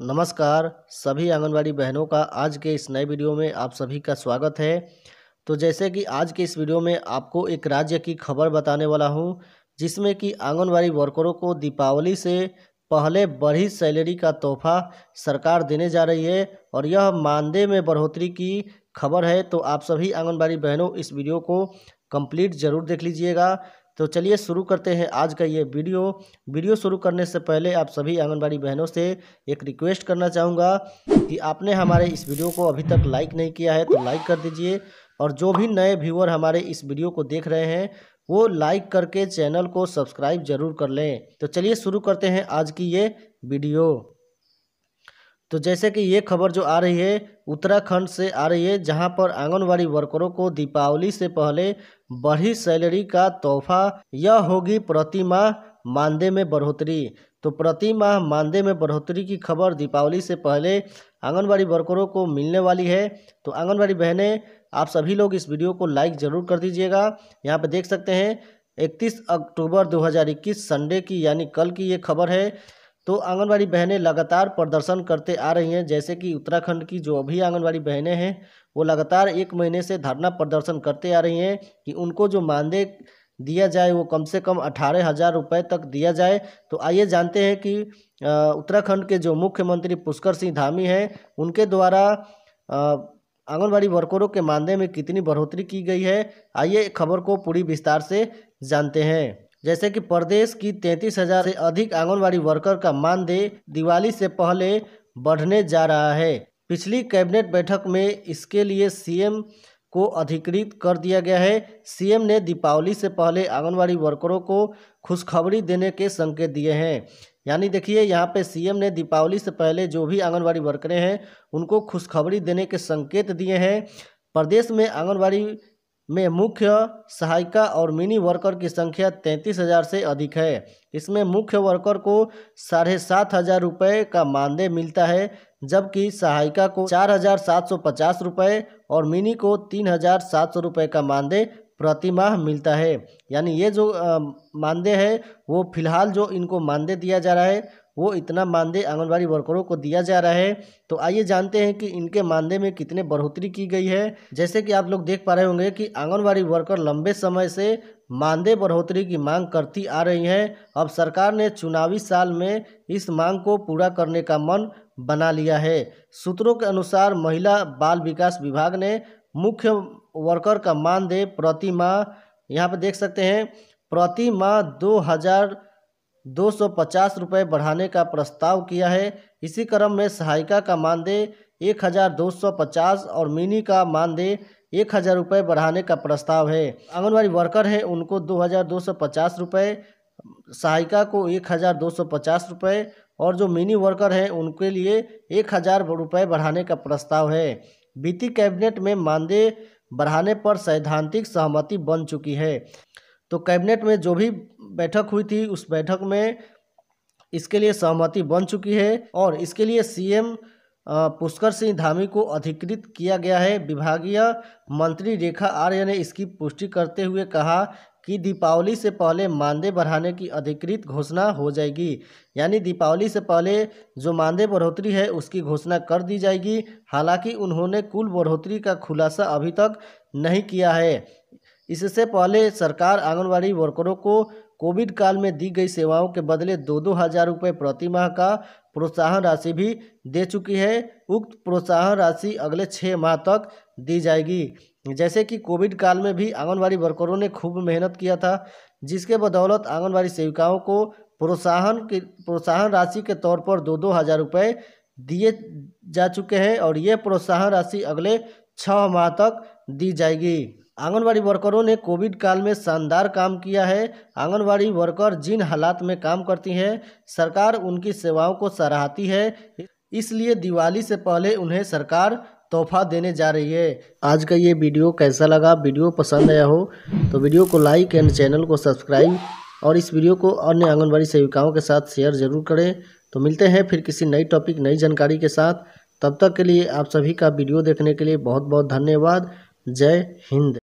नमस्कार सभी आंगनबाड़ी बहनों का आज के इस नए वीडियो में आप सभी का स्वागत है तो जैसे कि आज के इस वीडियो में आपको एक राज्य की खबर बताने वाला हूं जिसमें कि आंगनबाड़ी वर्करों को दीपावली से पहले बढ़ी सैलरी का तोहफा सरकार देने जा रही है और यह मानदेय में बढ़ोतरी की खबर है तो आप सभी आंगनबाड़ी बहनों इस वीडियो को कंप्लीट ज़रूर देख लीजिएगा तो चलिए शुरू करते हैं आज का ये वीडियो वीडियो शुरू करने से पहले आप सभी आंगनबाड़ी बहनों से एक रिक्वेस्ट करना चाहूँगा कि आपने हमारे इस वीडियो को अभी तक लाइक नहीं किया है तो लाइक कर दीजिए और जो भी नए व्यूअर हमारे इस वीडियो को देख रहे हैं वो लाइक करके चैनल को सब्सक्राइब जरूर कर लें तो चलिए शुरू करते हैं आज की ये वीडियो तो जैसे कि ये खबर जो आ रही है उत्तराखंड से आ रही है जहां पर आंगनवाड़ी वर्करों को दीपावली से पहले बढ़ी सैलरी का तोहफा यह होगी माह मानदेय में बढ़ोतरी तो प्रति माह मानदेय में बढ़ोतरी की खबर दीपावली से पहले आंगनबाड़ी वर्करों को मिलने वाली है तो आंगनबाड़ी बहनें आप सभी लोग इस वीडियो को लाइक ज़रूर कर दीजिएगा यहाँ पर देख सकते हैं 31 अक्टूबर 2021 संडे की यानी कल की ये खबर है तो आंगनबाड़ी बहनें लगातार प्रदर्शन करते आ रही हैं जैसे कि उत्तराखंड की जो अभी आंगनबाड़ी बहनें हैं वो लगातार एक महीने से धरना प्रदर्शन करते आ रही हैं कि उनको जो मानदेय दिया जाए वो कम से कम अठारह हज़ार रुपये तक दिया जाए तो आइए जानते हैं कि उत्तराखंड के जो मुख्यमंत्री पुष्कर सिंह धामी हैं उनके द्वारा आंगनबाड़ी वर्करों के मानदेय में कितनी बढ़ोतरी की गई है आइए खबर को पूरी विस्तार से जानते हैं जैसे कि प्रदेश की तैंतीस हजार से अधिक आंगनबाड़ी वर्कर का मानदेय दिवाली से पहले बढ़ने जा रहा है पिछली कैबिनेट बैठक में इसके लिए सीएम को अधिकृत कर दिया गया है सीएम ने दीपावली से पहले आंगनबाड़ी वर्करों को खुशखबरी देने के संकेत दिए हैं यानी देखिए यहाँ पे सीएम ने दीपावली से पहले जो भी आंगनबाड़ी वर्करें हैं उनको खुशखबरी देने के संकेत दिए हैं प्रदेश में आंगनबाड़ी में मुख्य सहायिका और मिनी वर्कर की संख्या तैंतीस हजार से अधिक है इसमें मुख्य वर्कर को साढ़े सात हजार रुपये का मानदेय मिलता है जबकि सहायिका को चार हजार सात सौ पचास रुपये और मिनी को तीन हजार सात सौ रुपये का मानदेय प्रतिमाह मिलता है यानी ये जो मानदेय है वो फिलहाल जो इनको मानदेय दिया जा रहा है वो इतना मानदेय आंगनबाड़ी वर्करों को दिया जा रहा है तो आइए जानते हैं कि इनके मानदेय में कितने बढ़ोतरी की गई है जैसे कि आप लोग देख पा रहे होंगे कि आंगनबाड़ी वर्कर लंबे समय से मानदेय बढ़ोतरी की मांग करती आ रही हैं अब सरकार ने चुनावी साल में इस मांग को पूरा करने का मन बना लिया है सूत्रों के अनुसार महिला बाल विकास विभाग ने मुख्य वर्कर का मानदेय प्रति माह यहाँ पर देख सकते हैं प्रति माह दो हज़ार दो सौ पचास बढ़ाने का प्रस्ताव किया है इसी क्रम में सहायिका का मानदेय एक हज़ार दो सौ पचास और मिनी का मानदेय एक हज़ार रुपये बढ़ाने का प्रस्ताव है आंगनबाड़ी वर्कर है उनको दो हज़ार दो सौ पचास रुपये सहायिका को एक हज़ार दो सौ पचास रुपये और जो मिनी वर्कर हैं उनके लिए एक हज़ार रुपये बढ़ाने का प्रस्ताव है वित्तीय कैबिनेट में मानदेय बढ़ाने पर सैद्धांतिक सहमति बन चुकी है तो कैबिनेट में जो भी बैठक हुई थी उस बैठक में इसके लिए सहमति बन चुकी है और इसके लिए सीएम पुष्कर सिंह धामी को अधिकृत किया गया है विभागीय मंत्री रेखा आर्य ने इसकी पुष्टि करते हुए कहा कि दीपावली से पहले मानदेय बढ़ाने की अधिकृत घोषणा हो जाएगी यानी दीपावली से पहले जो मानदेय बढ़ोतरी है उसकी घोषणा कर दी जाएगी हालांकि उन्होंने कुल बढ़ोतरी का खुलासा अभी तक नहीं किया है इससे पहले सरकार आंगनबाड़ी वर्करों को कोविड काल में दी गई सेवाओं के बदले दो दो हज़ार रुपये प्रति माह का प्रोत्साहन राशि भी दे चुकी है उक्त प्रोत्साहन राशि अगले छः माह तक दी जाएगी जैसे कि कोविड काल में भी आंगनबाड़ी वर्करों ने खूब मेहनत किया था जिसके बदौलत आंगनबाड़ी सेविकाओं को प्रोत्साहन की प्रोत्साहन राशि के तौर पर दो दो हज़ार रुपये दिए जा चुके हैं और ये प्रोत्साहन राशि अगले छः माह तक दी जाएगी आंगनबाड़ी वर्करों ने कोविड काल में शानदार काम किया है आंगनबाड़ी वर्कर जिन हालात में काम करती हैं सरकार उनकी सेवाओं को सराहती है इसलिए दिवाली से पहले उन्हें सरकार तोहफा देने जा रही है आज का ये वीडियो कैसा लगा वीडियो पसंद आया हो तो वीडियो को लाइक एंड चैनल को सब्सक्राइब और इस वीडियो को अन्य आंगनबाड़ी सेविकाओं के साथ शेयर जरूर करें तो मिलते हैं फिर किसी नई टॉपिक नई जानकारी के साथ तब तक के लिए आप सभी का वीडियो देखने के लिए बहुत बहुत धन्यवाद जय हिंद